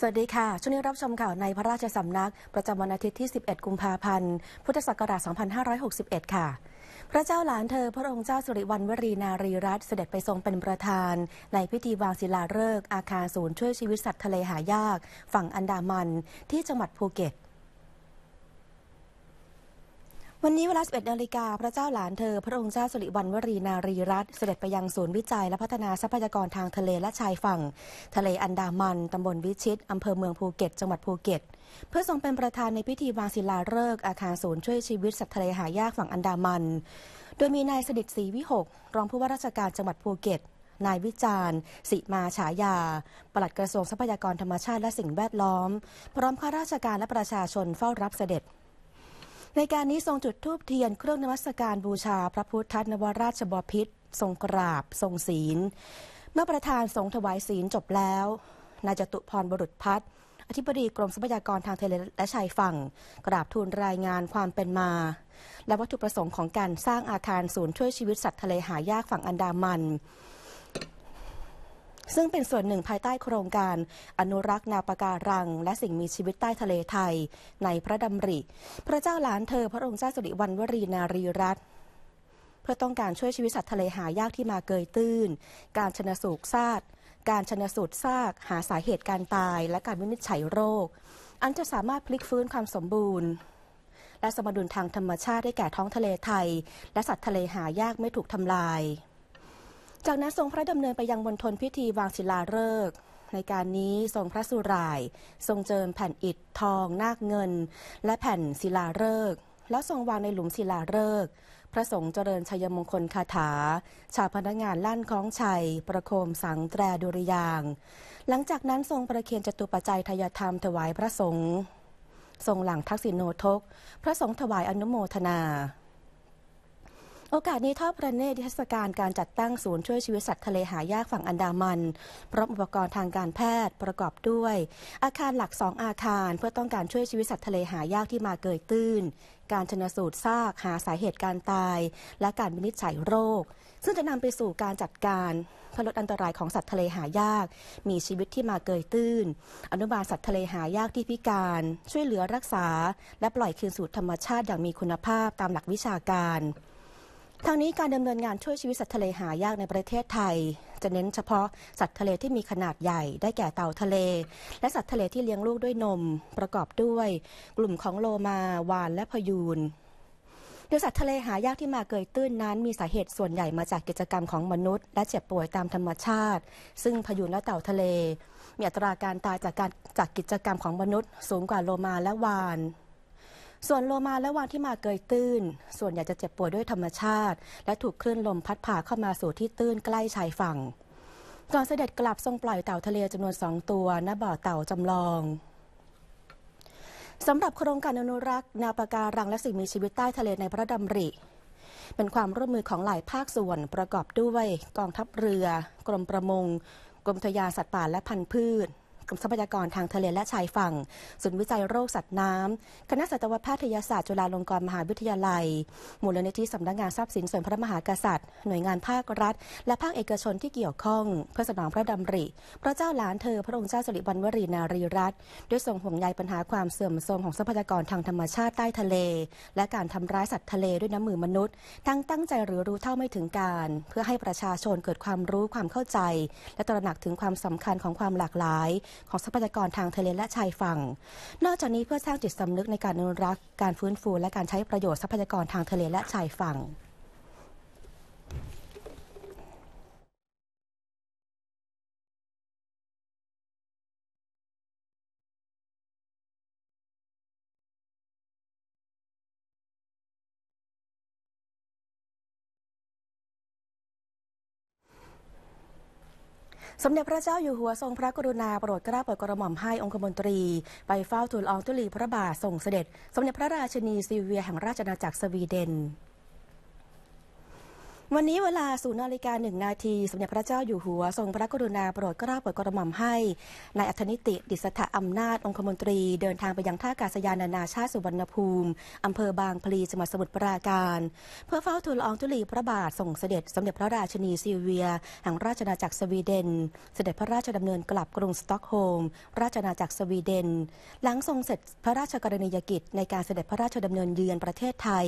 สวัสดีค่ะ ช่วงนี้รับชมข่าวในพระราชสำนัก ประจำวันอาทิตย์ที่ 11 กุมภาพันธ์ พุทธศักราช 2561 ค่ะ พระเจ้าหลานเธอพระองค์เจ้าสิริวัณวรีนารีรัตน์เสด็จไปทรงเป็นประธาน ในพิธีวางศิลาฤกษ์อาคารศูนย์ช่วยชีวิตสัตว์ทะเลหายาก ฝั่งอันดามัน ที่จังหวัดภูเก็ตวันนี้เวลา 11นาฬิกาพระเจ้าหลานเธอ พระองค์เจ้าสุริวัณวรีนารีรัตน์เสด็จไปยังศูนย์วิจัยและพัฒนาทรัพยากรทางทะเลและชายฝั่ง ทะเลอันดามัน ตำบลวิชิต อำเภอเมืองภูเก็ตจังหวัดภูเก็ต เพื่อทรงเป็นประธานในพิธีวางศิลาฤกษ์อาคารศูนย์ช่วยชีวิตสัตว์ทะเลหายากฝั่งอันดามัน โดยมีนายสดิทศรีวิหกรองผู้ว่าราชการจังหวัดภูเก็ต นายวิจารณ์ สิมาฉายาปลัดกระทรวงทรัพยากรธรรมชาติและสิ่งแวดล้อมพร้อมข้าราชการและประชาชนเฝ้ารับเสด็จในการนี้ทรงจุดธูปเทียนเครื่องนมัสการบูชาพระพุทธนวราชบพิษทรงกราบทรงศีล เมื่อประธานทรงถวายศีลจบแล้ว นายจตุพรบรุษพัฒน์อธิบดีกรมทรัพยากรทางทะเลและชายฝั่ง กราบทูลรายงานความเป็นมา และวัตถุประสงค์ของการสร้างอาคารศูนย์ช่วยชีวิตสัตว์ทะเลหายากฝั่งอันดามันซึ่งเป็นส่วนหนึ่งภายใต้โครงการอนุรักษ์นาปการัง และสิ่งมีชีวิตใต้ทะเลไทยในพระดำริ พระเจ้าหลานเธอพระองค์เจ้าสุริวัณวรีนารีรัตน์เพื่อต้องการช่วยชีวิตสัตว์ทะเลหายากที่มาเกยตื้นการชนะสูรซาดการชนะสูตรซาก หาสาเหตุการตาย และการวินิจฉัยโรค อันจะสามารถพลิกฟื้นความสมบูรณ์ และสมดุลทางธรรมชาติได้แก่ท้องทะเลไทย และสัตว์ทะเลหายากไม่ถูกทำลายจากนั้นทรงพระดำเนินไปยังมณฑลพิธีวางศิลาฤกษ์ในการนี้ ทรงพระสุรายทรงเจิมแผ่นอิฐทองนาคเงินและแผ่นศิลาฤกษ์แล้วทรงวางในหลุมศิลาฤกษ์พระสงฆ์เจริญชัยมงคลคาถา ชาวพนักงานลั่นคล้องชัย ประโคมสังแตรดุริยางหลังจากนั้นทรงประเคียนจตุปัจจัยทยธรรมถวายพระสงฆ์ทรงหลังทักษิณโนทก พระสงฆ์ถวายอนุโมทนาโอกาสนี้ทอดพระเนตรนิทรศการการจัดตั้งศูนย์ช่วยชีวิตสัตว์ทะเลหายากฝั่งอันดามันพร้อมอุปกรณ์ทางการแพทย์ประกอบด้วย อาคารหลักสองอาคาร เพื่อต้องการช่วยชีวิตสัตว์ทะเลหายากที่มาเกยตื้นการชนสูตรซากหาสาเหตุการตาย และการวินิจฉัยโรค ซึ่งจะนำไปสู่การจัดการเพื่อลดอันตรายของสัตว์ทะเลหายากมีชีวิตที่มาเกยตื้นอนุบาลสัตว์ทะเลหายากที่พิการช่วยเหลือรักษาและปล่อยคืนสู่ธรรมชาติอย่างมีคุณภาพตามหลักวิชาการทางนี้การดำเนินงานช่วยชีวิตสัตว์ทะเลหายากในประเทศไทย จะเน้นเฉพาะสัตว์ทะเลที่มีขนาดใหญ่ได้แก่เต่าทะเล และสัตว์ทะเลที่เลี้ยงลูกด้วยนมประกอบด้วย กลุ่มของโลมา วานและพยูนโดยสัตว์ทะเลหายากที่มาเกยตื้นนั้น มีสาเหตุส่วนใหญ่มาจากกิจกรรมของมนุษย์ และเจ็บป่วยตามธรรมชาติ ซึ่งพยูนและเต่าทะเล มีอัตราการตายจากการจากกิจกรรมของมนุษย์ สูงกว่าโลมาและวานส่วนโลมาและวานที่มาเกยตื้นส่วนใหญ่จะเจ็บป่วยด้วยธรรมชาติ และถูกคลื่นลมพัดผ่าเข้ามาสู่ที่ตื้นใกล้ชายฝั่ง ก่อนเสด็จกลับทรงปล่อยเต่าทะเลจำนวนสองตัวณบ่อเต่าจำลองสำหรับโครงการอนุรักษ์ นาปาการังและสิ่งมีชีวิตใต้ทะเลในพระดำริ เป็นความร่วมมือของหลายภาคส่วน ประกอบด้วย กองทัพเรือกรมประมง กรมทยาสัตว์ป่าและพันธุ์พืชกรมทรัพยากรทางทะเลและชายฝั่ง ศูนย์วิจัยโรคสัตว์น้ำคณะสัตวแพทยศาสตร์ จุฬาลงกรณ์มหาวิทยาลัยมูลนิธิสำนักงานทรัพย์สินส่วนพระมหากษัตริย์ หน่วยงานภาครัฐ และภาคเอกชนที่เกี่ยวข้อง เพื่อสนองพระดำริ พระเจ้าหลานเธอพระองค์เจ้าสิริวัณวรีนารีรัตน์ด้วยทรงห่วงใยปัญหาความเสื่อมโทรมของทรัพยากรทางธรรมชาติใต้ทะเล และการทำร้ายสัตว์ทะเลด้วยน้ำมือมนุษย์ ทั้งตั้งใจหรือรู้เท่าไม่ถึงการ เพื่อให้ประชาชนเกิดความรู้ความเข้าใจ และตระหนักถึงความสำคัญของความหลากหลายของทรัพยากรทางทะเลและชายฝั่ง นอกจากนี้เพื่อสร้างจิตสำนึกในการอนุรักษ์การฟื้นฟู และการใช้ประโยชน์ทรัพยากรทางทะเลและชายฝั่งสมเด็จพระเจ้าอยู่หัวทรงพระกรุณาโปรดเกล้าโปรดกระหม่อมให้องคมนตรีไปเฝ้าทูลอองทุลีพระบาทส่งเสด็จ สมเด็จพระราชินีซีเวียแห่งราชอาณาจักรสวีเดนวันนี้เวลาศูนย์นาฬิกาหนึ่งนาทีสมเด็จพระเจ้าอยู่หัวทรงพระกรุณาโปรดเกล้าโปรดกระหม่อมให้นายอัธนิติ ดิษฐะอำนาจองคมนตรีเดินทางไปยังท่ากาศยานานาชาติสุวรรณภูมิอำเภอบางพลีจังหวัดสมุทรปราการเพื่อเฝ้าทูลองทุลีพระบาทส่งเสด็จ สมเด็จพระราชนีซีเวียแห่งราชนาจักรสวีเดน เสด็จพระราชดำเนินกลับกรุงสต็อกโฮมราชนาจักรสวีเดนหลังทรงเสร็จพระราชกรณียกิจในการเสด็จพระราชดำเนินเยือนประเทศไทย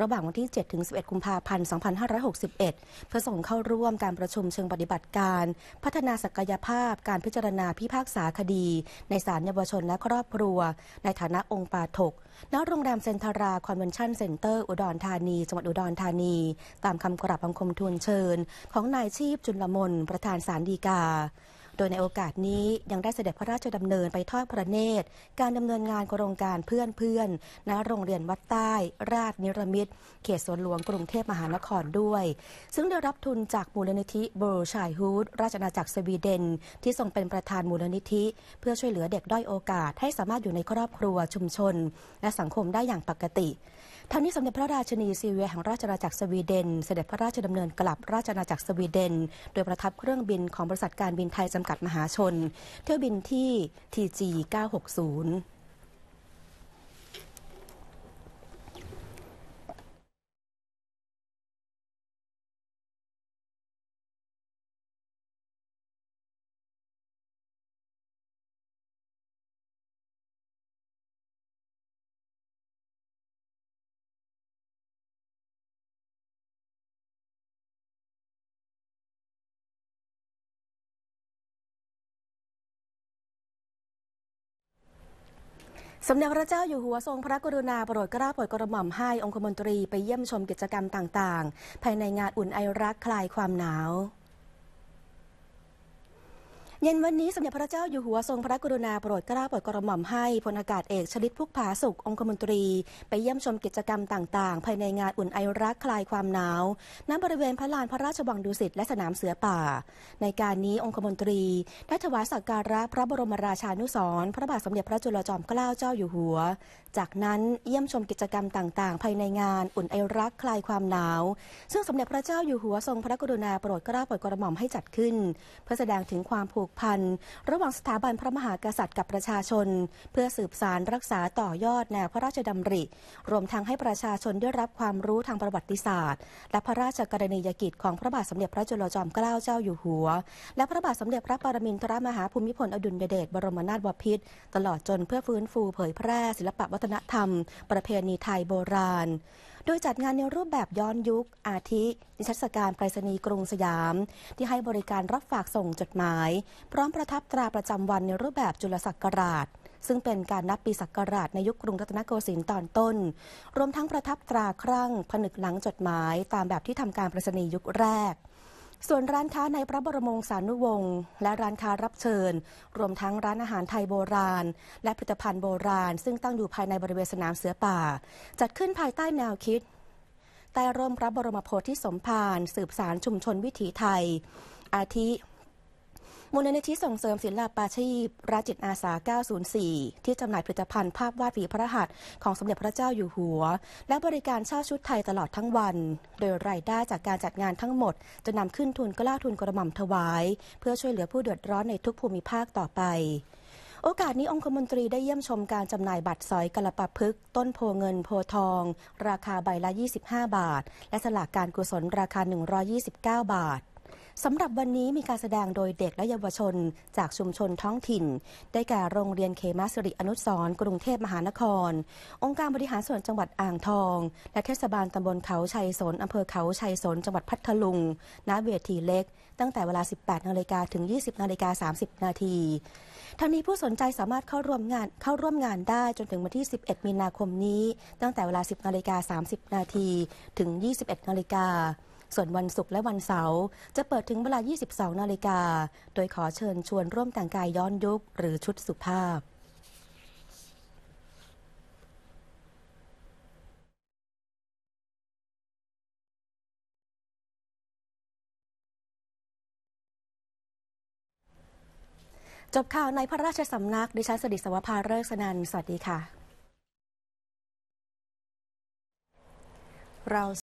ระหว่างวันที่7-11กุมภาพันธ์2560 61เพื่อส่งเข้าร่วมการประชุมเชิงปฏิบัติการ พัฒนาศักยภาพการพิจารณาพิพากษาคดีในศาลเยาวชนและครอบครัวในฐานะองค์ปาถกณโรงแรมเซนทราคอนเวนชั่นเซ็นเตอร์อุดรธานีจังหวัดอุดรธานี ตามคำกราบบังคมทูลเชิญ ของนายชีพจุลมนประธานศาลฎีกาดยในโอกาสนี้ยังได้เสด็จพระราชดำเนินไปทอดพระเนตร การดำเนินงานโครงการเพื่อนเพื่อนณโรงเรียนวัดใต้ ราชนิรมิตร เขตสวนหลวงกรุงเทพมหานครด้วย ซึ่งได้รับทุนจากมูลนิธิบรูชายฮูดราชนาจักรสวีเดนที่ทรงเป็นประธานมูลนิธิ เพื่อช่วยเหลือเด็กด้อยโอกาสให้สามารถอยู่ในครอบครัวชุมชน และสังคมได้อย่างปกติทั้งนี้สมเด็จพระราชนีซีเวียแห่งราชอาณาจักรสวีเดน เสด็จพระราชดำเนินกลับราชอาณาจักรสวีเดน โดยประทับเครื่องบินของบริษัทการบินไทยจำกัดมหาชน เที่ยวบินที่ TG 960สมเด็จพระเจ้าอยู่หัวทรงพระกรุณาโปรดเกล้าโปรดกระหม่อมให้องคมนตรีไปเยี่ยมชมกิจกรรมต่างๆ ภายในงานอุ่นไอรักคลายความหนาวเย็นวันนี้สมเด็จพระเจ้าอยู่หัวทรงพระกรุณาโปรดเกล้าโปรดกระหม่อมให้พลอากาศเอกชลิตพุกผาสุของคมนตรี ไปเยี่ยมชมกิจกรรมต่างๆ ภายในงานอุ่นไอรักคลายความหนาวณบริเวณพระลานพระราชวังดุสิตและสนามเสือป่า ในการนี้องคมนตรีได้ถวายสักการะพระบรมราชานุสรพระบาทสมเด็จพระจุลจอมเกล้าเจ้าอยู่หัว จากนั้นเยี่ยมชมกิจกรรมต่างๆ ภายในงานอุ่นไอรักคลายความหนาวซึ่งสมเด็จพระเจ้าอยู่หัวทรงพระกรุณาโปรดเกล้าโปรดกระหม่อมให้จัดขึ้นเพื่อแสดงถึงความผูกพันระหว่างสถาบันพระมหากษัตริย์กับประชาชนเพื่อสืบสารรักษาต่อยอดแนวพระราชดำริ รวมทั้งให้ประชาชนได้รับความรู้ทางประวัติศาสตร์ และพระราชกรณียกิจของพระบาทสมเด็จพระจุลจอมเกล้าเจ้าอยู่หัว และพระบาทสมเด็จพระปรมินทรมหาภูมิพลอดุลยเดชบรมนาถบพิตรตลอดจนเพื่อฟื้นฟูเผยแพร่ศิลปวัฒนธรรมประเพณีไทยโบราณโดยจัดงานในรูปแบบย้อนยุคอาทินิชัศการไปรษณีย์กรุงสยาม ที่ให้บริการรับฝากส่งจดหมาย พร้อมประทับตราประจำวันในรูปแบบจุลศักราช ซึ่งเป็นการนับปีศักราชในยุคกรุงรัตนโกสินทร์ตอนต้น รวมทั้งประทับตราครั่ง ผนึกหลังจดหมายตามแบบที่ทำการปรษณียุคแรกส่วนร้านค้าในพระบรมวงศานุวงศ์และร้านค้ารับเชิญ รวมทั้งร้านอาหารไทยโบราณ และผลิตภัณฑ์โบราณ ซึ่งตั้งอยู่ภายในบริเวณสนามเสือป่า จัดขึ้นภายใต้แนวคิด ใต้ร่มพระบรมโพธิสมภารสืบสารชุมชนวิถีไทย อาทิมูลนิธิส่งเสริมศิลปาชีพราจิตอาสา 904 ที่จำหน่ายผลิตภัณฑ์ภาพวาดฝีพระหัตถ์ของสมเด็จพระเจ้าอยู่หัว และบริการเช่าชุดไทยตลอดทั้งวัน โดยรายได้จากการจัดงานทั้งหมดจะนำขึ้นทุนกล้าทุนกระหม่อมถวาย เพื่อช่วยเหลือผู้เดือดร้อนในทุกภูมิภาคต่อไป โอกาสนี้องคมนตรีได้เยี่ยมชมการจำหน่ายบัตรสอยกระปะพึกต้นโพเงินโพทอง ราคาใบละ 25 บาท และสลากการกุศลราคา 129 บาทสำหรับวันนี้มีการแสดงโดยเด็กและเยาวชนจากชุมชนท้องถิ่น ได้แก่โรงเรียนเคมาสิริอนุสรกรุงเทพมหานคร องค์การบริหารส่วนจังหวัดอ่างทอง และเทศบาลตำบลเขาชัยสน อำเภอเขาชัยสน จังหวัดพัทลุงณเวทีเล็ก ตั้งแต่เวลา 18 นาฬิกาถึง 20 นาฬิกา 30 นาทีทั้งนี้ผู้สนใจสามารถเข้าร่วมงานเข้าร่วมงานได้จนถึงวันที่ 11 มีนาคมนี้ ตั้งแต่เวลา 10 นาฬิกา30 นาทีถึง 21 นาฬิกาส่วนวันศุกร์และวันเสาร์จะเปิดถึงเวลา 22 นาฬิกา โดยขอเชิญชวนร่วมแต่งกายย้อนยุคหรือชุดสุภาพ จบข่าวในพระราชสำนักดิฉันสดิสวภาเริกสนันสวัสดีค่ะ เรา